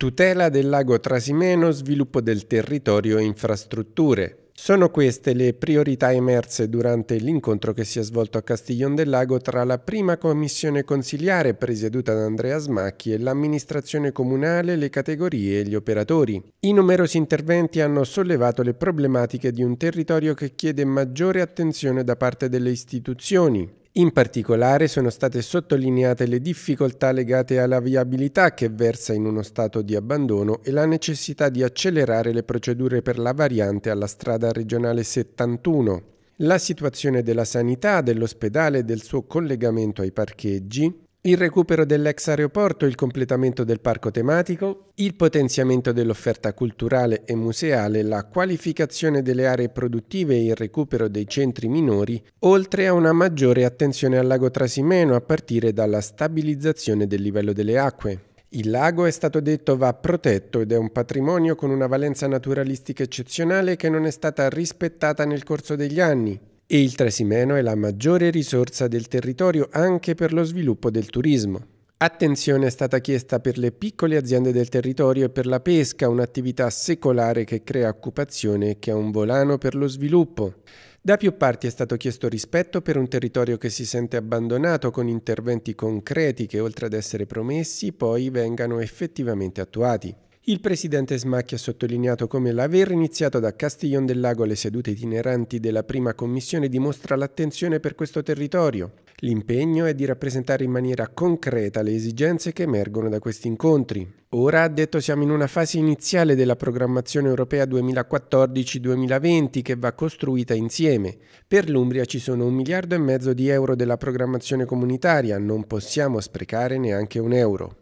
Tutela del lago Trasimeno, sviluppo del territorio e infrastrutture. Sono queste le priorità emerse durante l'incontro che si è svolto a Castiglion del Lago tra la prima commissione consiliare presieduta da Andrea Smacchi e l'amministrazione comunale, le categorie e gli operatori. I numerosi interventi hanno sollevato le problematiche di un territorio che chiede maggiore attenzione da parte delle istituzioni, in particolare sono state sottolineate le difficoltà legate alla viabilità che versa in uno stato di abbandono e la necessità di accelerare le procedure per la variante alla strada regionale 71, la situazione della sanità, dell'ospedale e del suo collegamento ai parcheggi, il recupero dell'ex aeroporto, il completamento del parco tematico, il potenziamento dell'offerta culturale e museale, la qualificazione delle aree produttive e il recupero dei centri minori, oltre a una maggiore attenzione al lago Trasimeno a partire dalla stabilizzazione del livello delle acque. Il lago è stato detto va protetto ed è un patrimonio con una valenza naturalistica eccezionale che non è stata rispettata nel corso degli anni, e il Trasimeno è la maggiore risorsa del territorio anche per lo sviluppo del turismo. Attenzione è stata chiesta per le piccole aziende del territorio e per la pesca, un'attività secolare che crea occupazione e che è un volano per lo sviluppo. Da più parti è stato chiesto rispetto per un territorio che si sente abbandonato con interventi concreti che oltre ad essere promessi poi vengano effettivamente attuati. Il presidente Smacchi ha sottolineato come l'aver iniziato da Castiglion del Lago le sedute itineranti della prima commissione dimostra l'attenzione per questo territorio. L'impegno è di rappresentare in maniera concreta le esigenze che emergono da questi incontri. Ora, ha detto, siamo in una fase iniziale della programmazione europea 2014-2020 che va costruita insieme. Per l'Umbria ci sono un miliardo e mezzo di euro della programmazione comunitaria, non possiamo sprecare neanche un euro.